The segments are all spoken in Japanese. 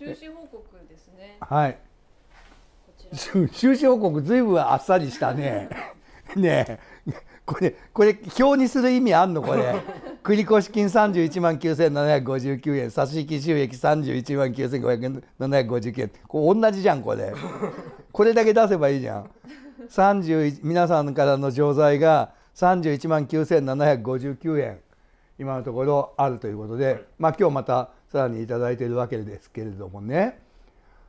収支報告ですね。はい。収支報告ずいぶんあっさりしたね。ねこれこれ表にする意味あんのこれ。繰越金31万9759円差し引き収益31万9559円こう同じじゃんこれこれだけ出せばいいじゃん皆さんからの錠剤が31万9759円今のところあるということで、はい、まあ、今日またさらに頂いているわけですけれどもね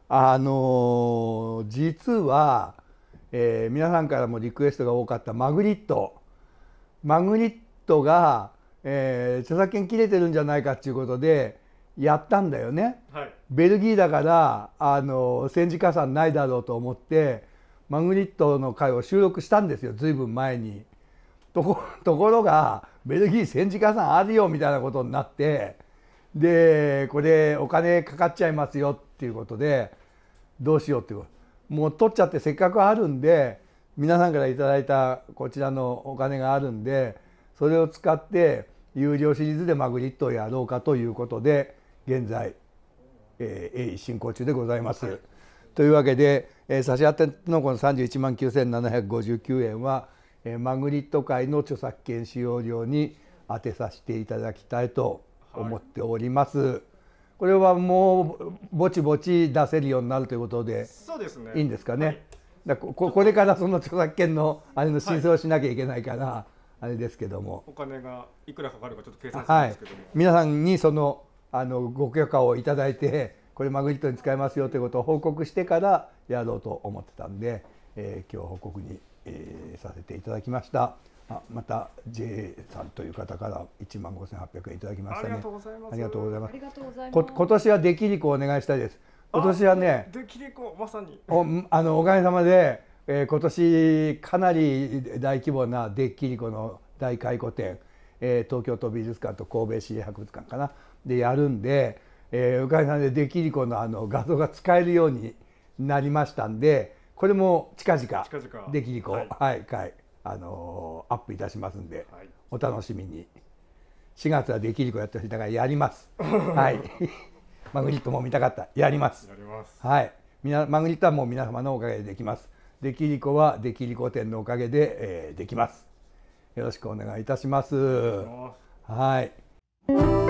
あのー、実は、えー、皆さんからもリクエストが多かったマグリットマグリットが、えー、著作権切れてるんじゃないかっていうことでやったんだよね、はい、ベルギーだからあの戦時加算ないだろうと思ってマグリットの回を収録したんですよ随分前に。とこ ところがベルギー戦時家さんあるよみたいなことになってでこれお金かかっちゃいますよっていうことでどうしようっていうもう取っちゃってせっかくあるんで皆さんから頂いたこちらのお金があるんでそれを使って有料シリーズでマグリットをやろうかということで現在、えー、進行中でございます。というわけで、えー、差し当てのこの31万9759円は「マグリット会の著作権使用料に当てさせていただきたいと思っております。はい、これはもうぼちぼち出せるようになるということで、そうですね。いいんですかね。はい、だここれからその著作権のあれの申請をしなきゃいけないから、はい、あれですけども。お金がいくらかかるかちょっと計算するんですけども。皆さんにそのあのご許可をいただいて、これマグリットに使えますよということを報告してからやろうと思ってたんで、えー、今日報告にえー、させていただきました。あまた J さんという方から1万5800円いただきましたね。ありがとうございます。ありがとうございます。こ今年はできりこお願いしたいです。今年はね、できりこまさに。おあのおかげさまで、えー、今年かなり大規模なできりこの大回顧展、えー、東京都美術館と神戸市博物館かなでやるんで、えー、おかげさまでできりこのあの画像が使えるようになりましたんで。これも近々できりこはい、はい、あのー、アップいたしますんで、はい、お楽しみに4月はできりこやってほしいだからやります はい マグニットも見たかったやりますはいマグニットはもう皆様のおかげでできますできりこはできりこ店のおかげで、えー、できますよろしくお願いいたしますはい